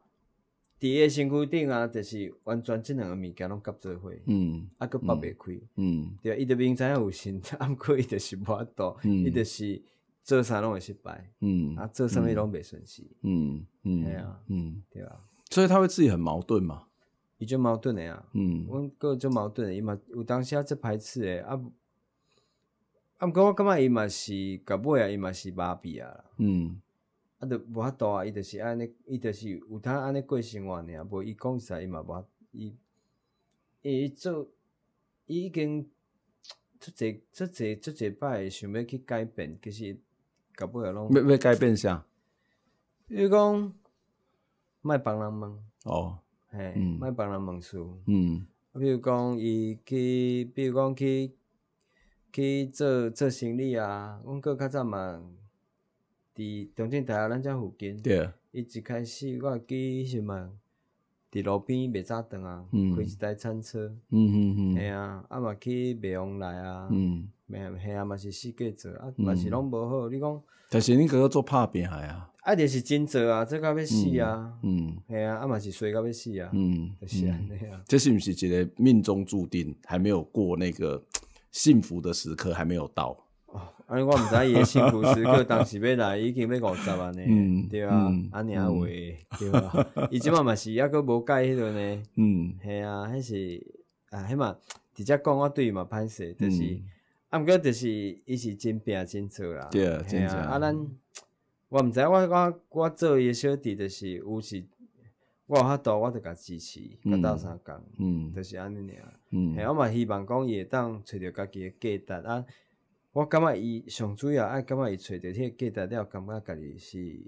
伫诶身躯顶啊，就是完全即两个物件拢夹做伙，嗯，啊，佮分袂开。对啊，伊就明知影有神，啊，毋过伊就是无法度，伊就是。做啥拢会失败，嗯，啊，做啥物拢袂顺气，嗯嗯，对啊，嗯，对啊，所以他会自己很矛盾嘛？伊就矛盾的啊，嗯，阮个就矛盾，伊嘛有当时啊在排斥诶，啊，啊，毋过我感觉伊嘛是到尾啊伊嘛是麻痹啦，嗯，啊，都无法度啊，伊就是安尼，伊就是有通安尼过生活尔，啊，无伊讲啥伊嘛无伊，伊做伊已经出几做几做几摆想要去改变，其实。改变拢，要要改变啥？比如讲卖帮人问。哦，嘿，卖帮人问事，嗯，啊，比如讲，伊去，比如讲去去做做生理啊。阮过较早嘛，伫重庆大学咱遮附近，对伊一开始我记是嘛。伫路边卖早顿啊，开一台餐车，系啊，啊嘛去卖往来啊，卖系啊嘛是四界做啊嘛是拢无好，你讲。但是你哥哥做拍拼系啊。啊，就是真做啊，做到要死啊。嗯，啊，啊嘛是衰到要死啊。嗯，就是安尼啊。这是不是一个命中注定还没有过那个幸福的时刻还没有到？啊！我毋知伊诶辛苦时刻，当时要来已经要五十万呢，对啊，尼啊话，对啊，伊即阵嘛是抑阁无改迄阵呢，嗯，系啊，迄是啊，迄嘛，直接讲我对伊嘛歹势，就是啊，毋过就是伊是真拼真做啦，对啊，啊，啊咱我毋知我我我做伊诶小弟，就是有时我有法度，我就甲支持，甲斗相共，嗯，就是安尼尔，嗯，系我嘛希望讲伊会当找着家己诶价值啊。我感觉伊上主要，爱感觉伊找着个价值了，感觉家己是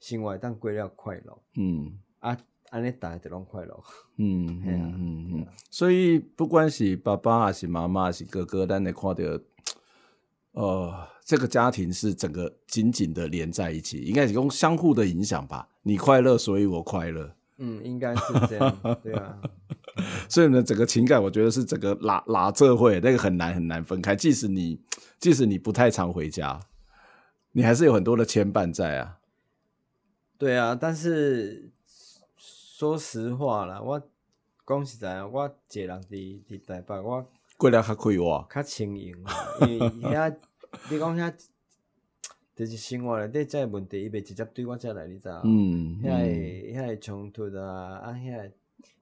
生活当过了快乐。嗯，啊，安尼个著拢快乐。嗯，嗯嗯。所以不管是爸爸还是妈妈，是哥哥，咱会看到，呃，这个家庭是整个紧紧的连在一起，应该是用相互的影响吧。你快乐，所以我快乐。嗯，应该是这样。对啊。所以呢，整个情感，我觉得是整个拉拉社会，那个很难很难分开。即使你，即使你不太常回家，你还是有很多的牵绊在啊。对啊，但是说实话啦，我讲实在，我个人伫伫台北，我过得较快活，较轻盈。因为遐，你讲遐，就是生活里底这问题，伊袂直接对我遮来，你知？嗯，遐、遐冲突啦，啊，遐。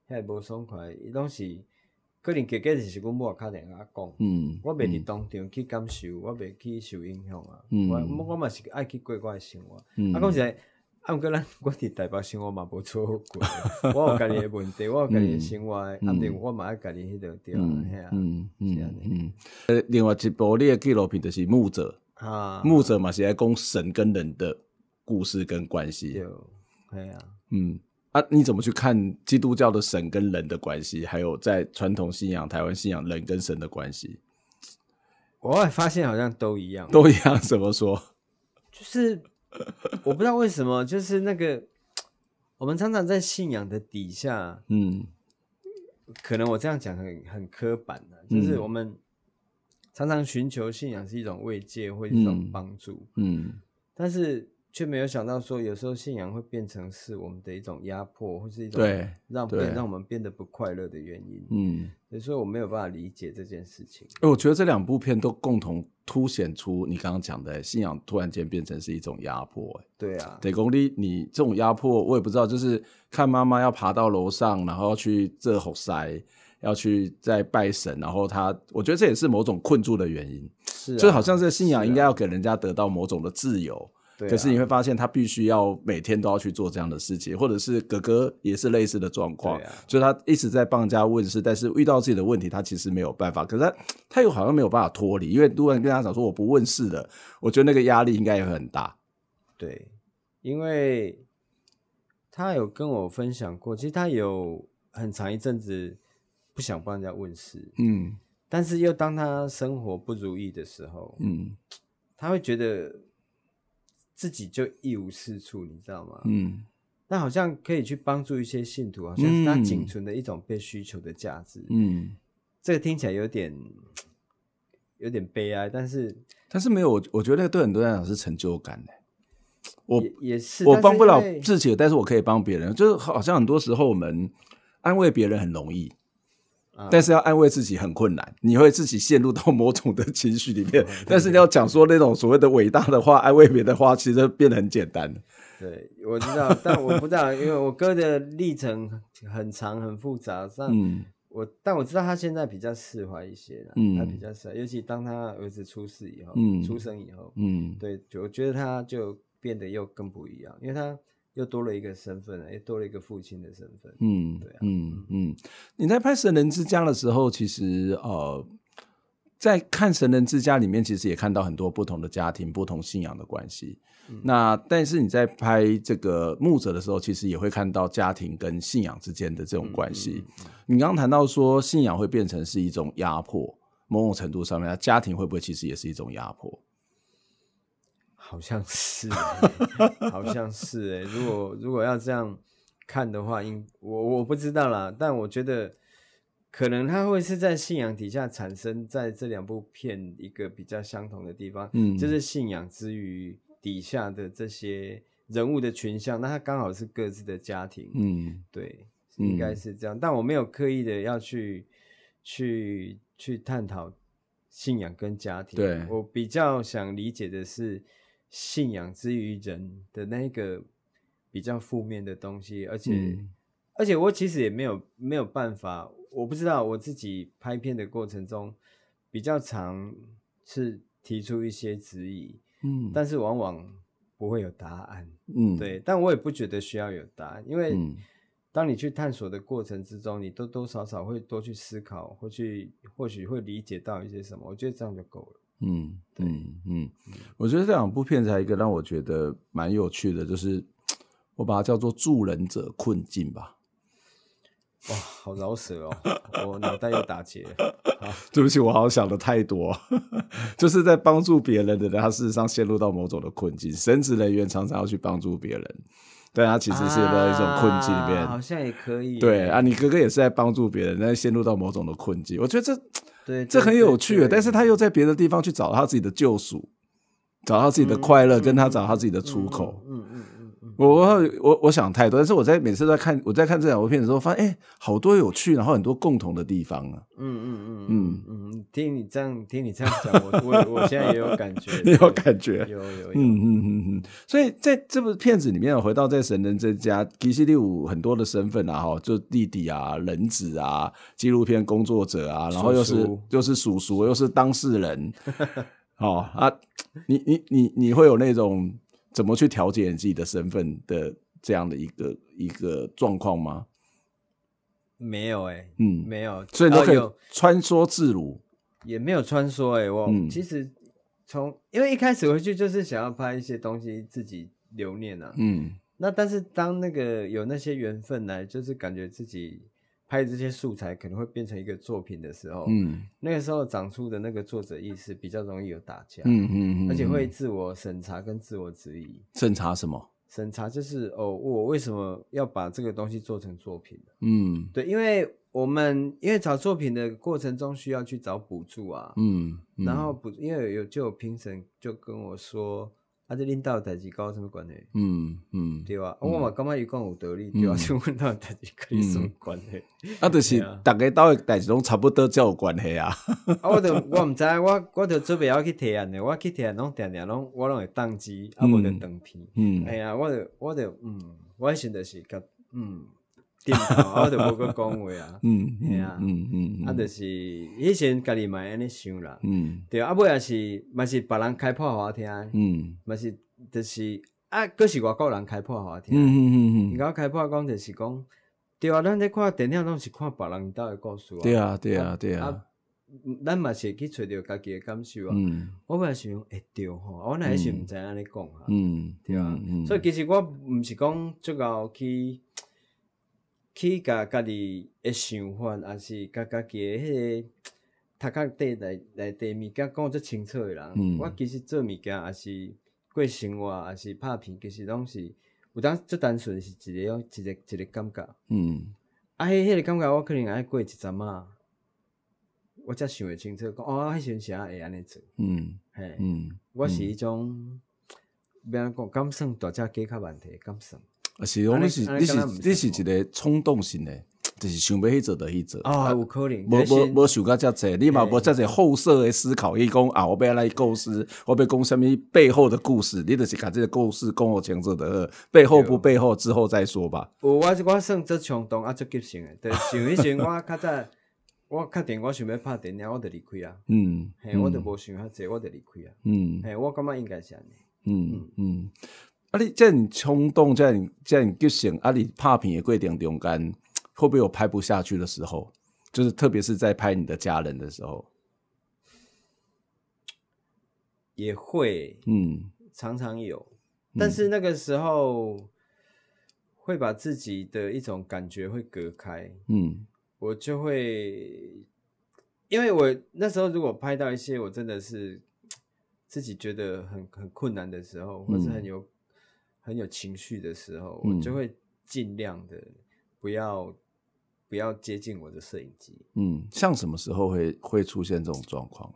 遐无爽快，伊拢是可能结果就是我无打电话讲，我袂伫当场去感受，我袂去受影响啊。我我嘛是爱去过诶生活，啊，讲实在，毋过咱我伫台北生活嘛无做过，我有家己诶问题，我有家己诶生活，啊，另我嘛爱家己迄条条啊，吓。嗯嗯嗯。呃，另外一部你诶纪录片就是《牧者》，牧者嘛是爱讲神跟人的故事跟关系，对，哎啊，嗯。啊，你怎么去看基督教的神跟人的关系，还有在传统信仰、台湾信仰人跟神的关系？我发现好像都一样，都一样。怎么说？就是我不知道为什么，就是那个我们常常在信仰的底下，嗯，可能我这样讲很很刻板的，就是我们常常寻求信仰是一种慰藉或一种帮助，嗯，但是。却没有想到说，有时候信仰会变成是我们的一种压迫，或是一种让变让我们变得不快乐的原因。嗯，所以我没有办法理解这件事情。哎，我觉得这两部片都共同凸显出你刚刚讲的信仰突然间变成是一种压迫。对啊，得公历你这种压迫，我也不知道，就是看妈妈要爬到楼上，然后去这吼塞，要去再拜神，然后他，我觉得这也是某种困住的原因。是，就好像这信仰应该要给人家得到某种的自由。可是你会发现，他必须要每天都要去做这样的事情，或者是哥哥也是类似的状况，所以他一直在帮人家问事，但是遇到自己的问题，他其实没有办法。可是他他又好像没有办法脱离，因为如果你跟他讲说我不问事的，我觉得那个压力应该也很大。对，因为他有跟我分享过，其实他有很长一阵子不想帮人家问事，嗯，但是又当他生活不如意的时候，嗯，他会觉得。自己就一无是处，你知道吗？嗯，但好像可以去帮助一些信徒，好像是他仅存的一种被需求的价值。嗯，这个听起来有点有点悲哀，但是但是没有，我我觉得对很多人来讲是成就感的。我也是，我帮不了自己，但是我可以帮别人。就是好像很多时候我们安慰别人很容易。但是要安慰自己很困难，你会自己陷入到某种的情绪里面。但是你要讲说那种所谓的伟大的话，安慰别人的话，其实变得很简单对，我知道，但我不知道，因为我哥的历程很长很复杂。但，我但我知道他现在比较释怀一些了，他比较释怀，尤其当他儿子出世以后，出生以后，嗯，对，我觉得他就变得又更不一样，因为他。又多了一个身份了，又多了一个父亲的身份。嗯，对啊，嗯嗯。你在拍《神人之家》的时候，其实呃，在看《神人之家》里面，其实也看到很多不同的家庭、不同信仰的关系。那但是你在拍这个《牧者》的时候，其实也会看到家庭跟信仰之间的这种关系。你刚刚谈到说信仰会变成是一种压迫，某种程度上面，家庭会不会其实也是一种压迫？好像 是，好像是哎，如果如果要这样看的话，应我我不知道啦，但我觉得可能他会是在信仰底下产生在这两部片一个比较相同的地方，嗯，就是信仰之余底下的这些人物的群像，那他刚好是各自的家庭，嗯，对，应该是这样，但我没有刻意的要去去去探讨信仰跟家庭，对我比较想理解的是。信仰之于人的那一个比较负面的东西，而且而且我其实也没有没有办法，我不知道我自己拍片的过程中比较常是提出一些质疑，嗯，但是往往不会有答案，嗯，对，但我也不觉得需要有答案，因为当你去探索的过程之中，你多多少少会多去思考，会去或许会理解到一些什么，我觉得这样就够了。嗯嗯嗯，我觉得这两部片子还一个让我觉得蛮有趣的，就是我把它叫做“助人者困境”吧。哇，好绕舌哦，我脑袋又打结。对不起，我好像想的太多。就是在帮助别人的人，他事实上陷入到某种的困境。神职人员常常要去帮助别人，但他其实是在一种困境里面。好像也可以。对啊，你哥哥也是在帮助别人，但是陷入到某种的困境。我觉得这。对，这很有趣，但是他又在别的地方去找他自己的救赎，找到自己的快乐，跟他找他自己的出口。嗯。我我我我想太多，但是我在每次在看我在看这两部片子时候，发现哎，好多有趣，然后很多共同的地方啊。嗯嗯嗯嗯嗯。听你这样听你这样讲，我我我现在也有感觉，有感觉，有有。嗯嗯嗯嗯。所以在这部片子里面，回到在神人这家吉 c 利五很多的身份啊，哈，就弟弟啊、人子啊、纪录片工作者啊，然后又是又是叔叔，又是当事人。好 啊，你你你你会有那种。怎么去调节你自己的身份的这样的一个一个状况吗？没有哎，嗯，没有，所以都可以穿梭自如，也没有穿梭哎。我其实从因为一开始回去就是想要拍一些东西自己留念啊，嗯，那但是当那个有那些缘分来，就是感觉自己。拍这些素材可能会变成一个作品的时候，嗯，那个时候长出的那个作者意识比较容易有打架，嗯嗯嗯，而且会自我审查跟自我质疑。审查什么？审查就是哦，我为什么要把这个东西做成作品？嗯，对，因为我们因为找作品的过程中需要去找补助啊，嗯，然后补因为有就有评审就跟我说。啊！这领导代志搞什么关系？嗯嗯，对啊，我嘛，感觉伊讲有道理，对啊，这领导代志跟你什么关系？啊，就是逐个兜的代志拢差不多，才有关系啊！啊，我著我毋知，我我著准备要去体验的，我去体验拢定定拢，我拢会当机啊，无著断片。嗯。哎呀，我就我就嗯，我现著是甲嗯。对，我就无个讲话啊，嗯，系啊，啊就是以前家己嘛安尼想啦，嗯，对啊，啊也是，嘛是别人开破话听，嗯，嘛是就是啊，佫是外国人开破话听，嗯嗯嗯嗯，伊我开破讲就是讲，对啊，咱咧看电影拢是看别人兜诶故事啊，对啊，对啊，对啊，咱嘛是去揣着家己诶感受啊，嗯，我也是会对吼，我也是毋知安尼讲啊，对啊，所以其实我毋是讲最后去。去甲家己诶想法，也是甲家己诶迄个读较底内内底物件讲足清楚诶人。我其实做物件，也是过生活，也是拍片，其实拢是有当最单纯是一个一个一个感觉。嗯，啊，迄迄个感觉我可能爱过一阵啊，我则想会清楚，讲哦，迄时阵会安尼做。嗯，嘿，嗯，我是迄种，不要讲感性，大家解决问题，感性。啊，是，讲你是你是你是一个冲动性的，就是想欲去做就去做，啊，有可能。无无无想到遮济，你嘛无遮济后设的思考，伊讲啊，我被来构思，我被讲什么背后的故事，你就是看这个故事思我强者的背后不背后之后再说吧。有，我我算足冲动啊，足急性的，诶，想一想，我较早我确定我想要拍电影，我就离开啊。嗯，嘿，我就无想遐济，我就离开啊。嗯，哎，我感觉应该是安尼。嗯嗯。阿你这你冲动，这你这你就想，阿你怕品也贵一点，勇敢会不会有拍不下去的时候？就是特别是在拍你的家人的时候，也会，嗯，常常有。但是那个时候会把自己的一种感觉会隔开，嗯，我就会，因为我那时候如果拍到一些我真的是自己觉得很很困难的时候，或是很有。很有情绪的时候，我就会尽量的不要不要接近我的摄影机。嗯，像什么时候会会出现这种状况？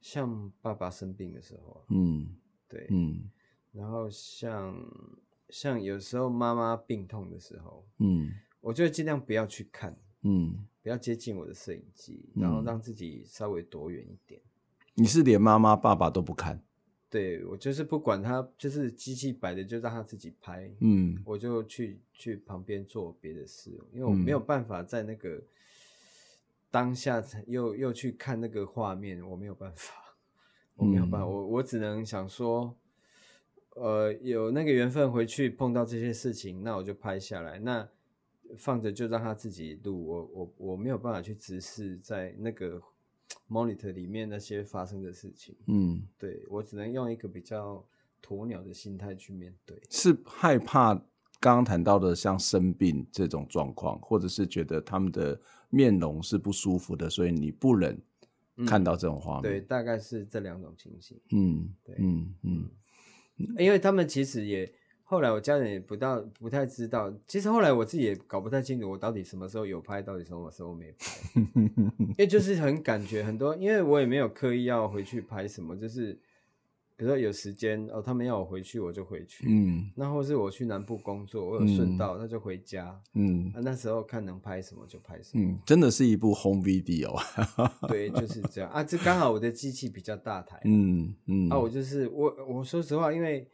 像爸爸生病的时候嗯，对，嗯，然后像像有时候妈妈病痛的时候，嗯，我就尽量不要去看，嗯，不要接近我的摄影机，然后让自己稍微躲远一点。你是连妈妈、爸爸都不看？对我就是不管他，就是机器摆的，就让他自己拍。嗯，我就去去旁边做别的事，因为我没有办法在那个当下又又去看那个画面，我没有办法，我没有办我我只能想说，呃，有那个缘分回去碰到这些事情，那我就拍下来，那放着就让他自己录。我我我没有办法去直视在那个。monitor 里面那些发生的事情，嗯，对我只能用一个比较鸵鸟的心态去面对，是害怕刚刚谈到的像生病这种状况，或者是觉得他们的面容是不舒服的，所以你不忍看到这种画面，对，大概是这两种情形，嗯，对，嗯嗯，因为他们其实也。后来我家人也不到，不太知道。其实后来我自己也搞不太清楚，我到底什么时候有拍，到底什么时候没拍，因为就是很感觉很多，因为我也没有刻意要回去拍什么，就是比如说有时间哦，他们要我回去我就回去，嗯，那或是我去南部工作，我有顺道那就回家，嗯，那时候看能拍什么就拍什么，嗯，真的是一部红 V D 哦，对，就是这样啊，这刚好我的机器比较大台，嗯嗯，啊，我就是我我说实话，因为。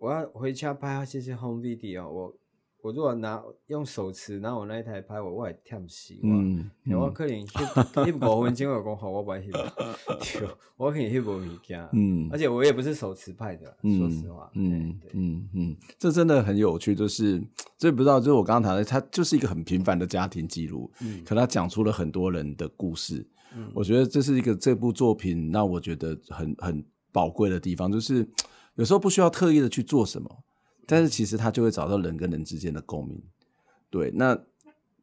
我要回家拍谢谢 home video 哦，我我如果拿用手持，拿我那一台拍，我我也跳戏，我我可能去不果文经讲好，我不爱去，我可能去不回家，嗯，而且我也不是手持拍的，说实话，嗯嗯嗯，这真的很有趣，就是这不知道，就是我刚刚谈的，它就是一个很平凡的家庭记录，嗯，可他讲出了很多人的故事，嗯，我觉得这是一个这部作品，那我觉得很很宝贵的地方，就是。有时候不需要特意的去做什么，但是其实他就会找到人跟人之间的共鸣。对，那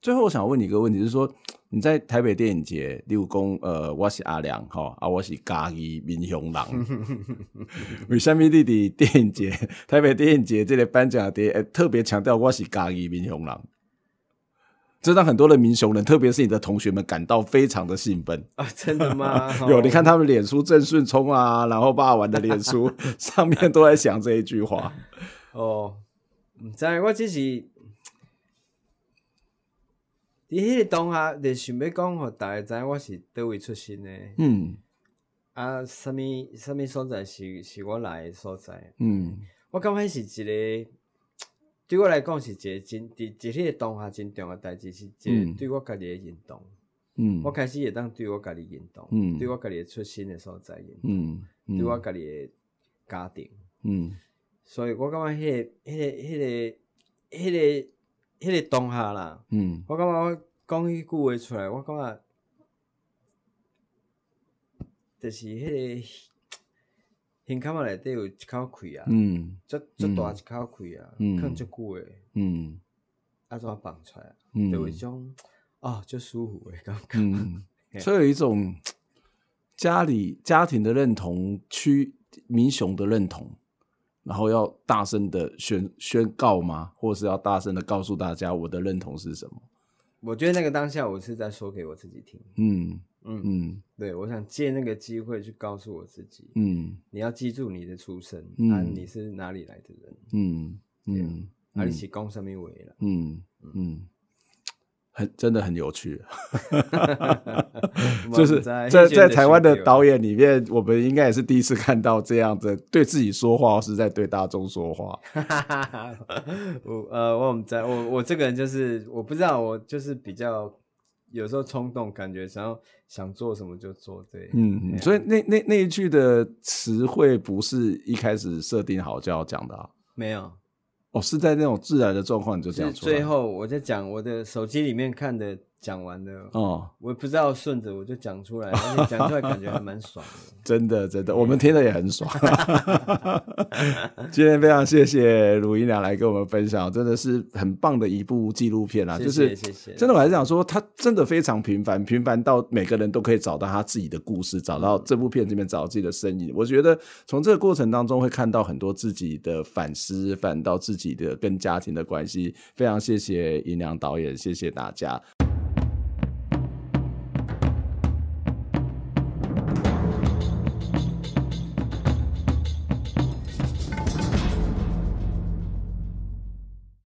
最后我想问你一个问题，就是说你在台北电影节，例如讲，呃，我是阿良哈，啊，我是嘉义民雄人，为什么弟弟电影节台北电影节这个颁奖典特别强调我是嘉义民雄人？这让很多的民雄人，特别是你的同学们，感到非常的兴奋啊！真的吗？有你看他们脸书郑顺聪啊，然后爸爸玩的脸书 上面都在想这一句话。哦，唔知我只是，你喺当下就想要讲，和大家知我是叨位出身的。嗯，啊，什么什么所在是是我来的所在？嗯，我刚开始一个。对我来讲是一个真，伫迄个当下真重要代志是，一个对我家己诶运动，嗯，我开始会当对我家己运动，嗯，对我家己诶出身诶所在，嗯，对我家己诶家庭，嗯，所以我感觉迄个，迄个，迄个，迄个，迄个当下啦，嗯，我感觉我讲迄句话出来，我感觉，就是迄个。胸口嘛内底有一口气啊，嗯，这这大一口气啊，吭足久的，啊怎放出来？就是一种啊，就舒服的刚刚。所以有一种家里家庭的认同，区民雄的认同，然后要大声的宣宣告吗？或是要大声的告诉大家我的认同是什么？我觉得那个当下，我是在说给我自己听。嗯。嗯嗯，对，我想借那个机会去告诉我自己，嗯，你要记住你的出身，那你是哪里来的人，嗯嗯，而且讲什么为了，嗯嗯，很真的很有趣，就是在在台湾的导演里面，我们应该也是第一次看到这样子对自己说话，是在对大众说话，哈哈哈哈。我呃，我们在我我这个人就是我不知道，我就是比较。有时候冲动，感觉想要想做什么就做对，嗯，嗯所以那那那一句的词汇不是一开始设定好就要讲的啊。没有，哦，是在那种自然的状况你就讲出来。最后我在讲我的手机里面看的。讲完的哦，我不知道顺着我就讲出来，讲出来感觉还蛮爽的。真的，真的，我们听的也很爽。今天非常谢谢鲁银娘来跟我们分享，真的是很棒的一部纪录片啦。就是真的，我还是想说，他真的非常平凡，平凡到每个人都可以找到他自己的故事，找到这部片这边找到自己的身影。我觉得从这个过程当中会看到很多自己的反思，反到自己的跟家庭的关系。非常谢谢银良导演，谢谢大家。